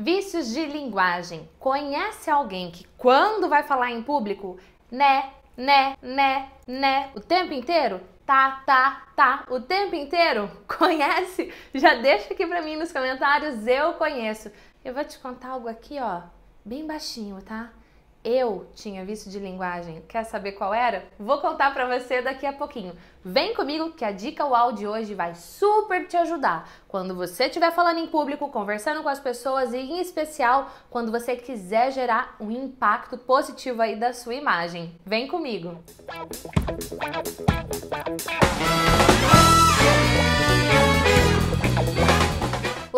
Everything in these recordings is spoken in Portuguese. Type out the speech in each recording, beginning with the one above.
Vícios de linguagem. Conhece alguém que quando vai falar em público, né, né, né, né, o tempo inteiro? Tá, tá, tá, o tempo inteiro? Conhece? Já deixa aqui pra mim nos comentários, eu conheço. Eu vou te contar algo aqui, ó, bem baixinho, tá? eu tinha visto de linguagem. Quer saber qual era? Vou contar para você daqui a pouquinho. Vem comigo que a dica UAU de hoje vai super te ajudar. Quando você estiver falando em público, conversando com as pessoas e em especial quando você quiser gerar um impacto positivo aí da sua imagem. Vem comigo. Música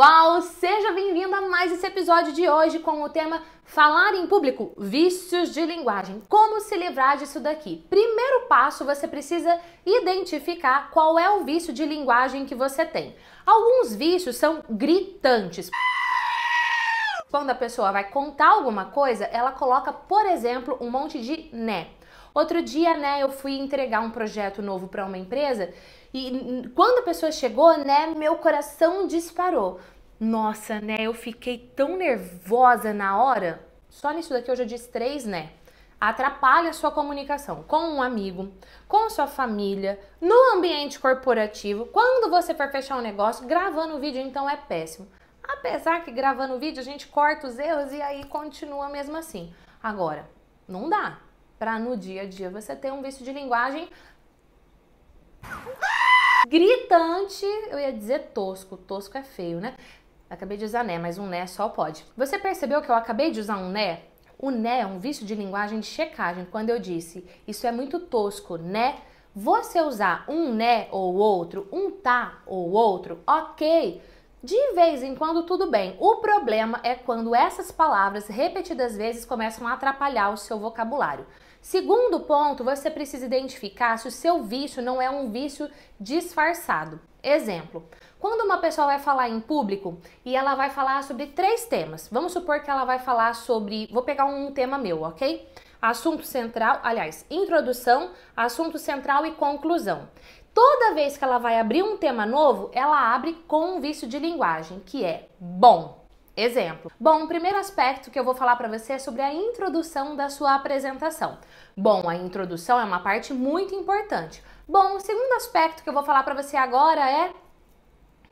Uau! Seja bem-vindo a mais esse episódio de hoje com o tema Falar em público, vícios de linguagem. Como se livrar disso daqui? Primeiro passo, você precisa identificar qual é o vício de linguagem que você tem. Alguns vícios são gritantes. Quando a pessoa vai contar alguma coisa, ela coloca, por exemplo, um monte de né Outro dia, né, eu fui entregar um projeto novo para uma empresa e quando a pessoa chegou, né, meu coração disparou. Nossa, né, eu fiquei tão nervosa na hora. Só nisso daqui eu já disse três, né? Atrapalha a sua comunicação com um amigo, com sua família, no ambiente corporativo. Quando você for fechar um negócio, gravando o vídeo então é péssimo. Apesar que gravando o vídeo a gente corta os erros e aí continua mesmo assim. Agora, não dá para no dia a dia você ter um vício de linguagem gritante, eu ia dizer tosco, tosco é feio, né? Acabei de usar né, mas um né só pode. Você percebeu que eu acabei de usar um né? O né é um vício de linguagem de checagem. Quando eu disse isso é muito tosco, né? Você usar um né ou outro, um tá ou outro, ok de vez em quando, tudo bem. O problema é quando essas palavras repetidas vezes começam a atrapalhar o seu vocabulário. Segundo ponto, você precisa identificar se o seu vício não é um vício disfarçado. Exemplo: quando uma pessoa vai falar em público e ela vai falar sobre três temas, vamos supor que ela vai falar sobre. Vou pegar um tema meu, ok? Assunto central, aliás, introdução, assunto central e conclusão. Toda vez que ela vai abrir um tema novo, ela abre com um vício de linguagem, que é bom. Exemplo. Bom, o primeiro aspecto que eu vou falar para você é sobre a introdução da sua apresentação. Bom, a introdução é uma parte muito importante. Bom, o segundo aspecto que eu vou falar para você agora é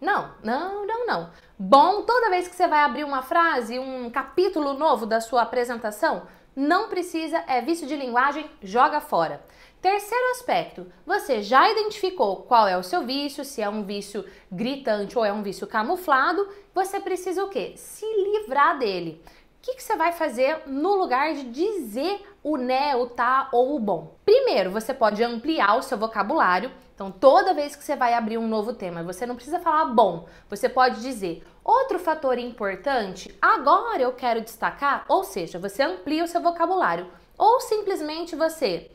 não, não, não, não. Bom, toda vez que você vai abrir uma frase, um capítulo novo da sua apresentação, não precisa, é vício de linguagem, joga fora. Terceiro aspecto, você já identificou qual é o seu vício, se é um vício gritante ou é um vício camuflado, você precisa o quê? Se livrar dele. O que, que você vai fazer no lugar de dizer o né, o tá ou o bom? Primeiro, você pode ampliar o seu vocabulário então, toda vez que você vai abrir um novo tema, você não precisa falar bom, você pode dizer outro fator importante, agora eu quero destacar, ou seja, você amplia o seu vocabulário, ou simplesmente você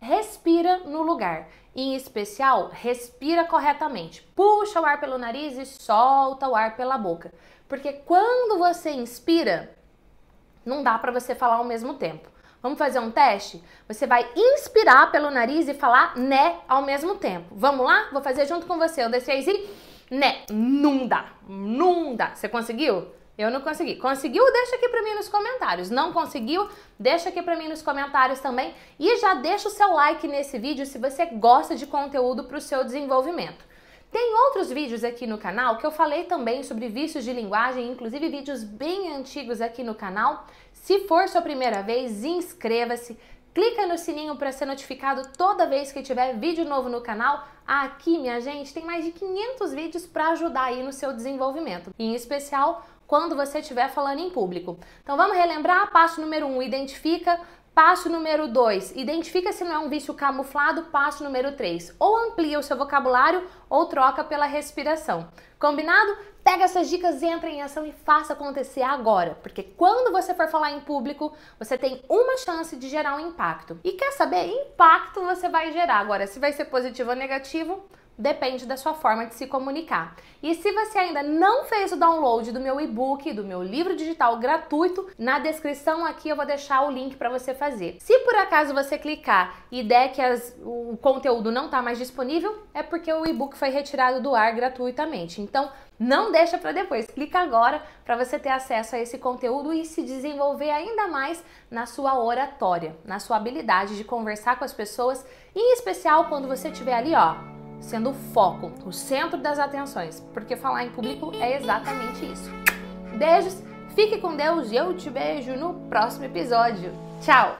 respira no lugar. Em especial, respira corretamente. Puxa o ar pelo nariz e solta o ar pela boca. Porque quando você inspira, não dá para você falar ao mesmo tempo. Vamos fazer um teste? Você vai inspirar pelo nariz e falar né ao mesmo tempo. Vamos lá? Vou fazer junto com você. Um, dois, três e né. Não dá. Não dá. Você conseguiu? Eu não consegui. Conseguiu? Deixa aqui para mim nos comentários. Não conseguiu? Deixa aqui para mim nos comentários também e já deixa o seu like nesse vídeo se você gosta de conteúdo para o seu desenvolvimento. Tem outros vídeos aqui no canal que eu falei também sobre vícios de linguagem, inclusive vídeos bem antigos aqui no canal. Se for sua primeira vez, inscreva-se, clica no sininho para ser notificado toda vez que tiver vídeo novo no canal. Aqui, minha gente, tem mais de 500 vídeos para ajudar aí no seu desenvolvimento, em especial quando você estiver falando em público. Então vamos relembrar? Passo número 1, um, identifica. Passo número 2, identifica se não é um vício camuflado. Passo número 3, ou amplia o seu vocabulário ou troca pela respiração. Combinado? Pega essas dicas, entra em ação e faça acontecer agora, porque quando você for falar em público, você tem uma chance de gerar um impacto. E quer saber? Impacto você vai gerar. Agora, se vai ser positivo ou negativo, depende da sua forma de se comunicar. E se você ainda não fez o download do meu e-book, do meu livro digital gratuito, na descrição aqui eu vou deixar o link para você fazer. Se por acaso você clicar e der que as, o conteúdo não está mais disponível, é porque o e-book foi retirado do ar gratuitamente. Então, não deixa para depois, clica agora para você ter acesso a esse conteúdo e se desenvolver ainda mais na sua oratória, na sua habilidade de conversar com as pessoas, em especial quando você estiver ali, ó, sendo o foco, o centro das atenções, porque falar em público é exatamente isso. Beijos, fique com Deus e eu te beijo no próximo episódio. Tchau!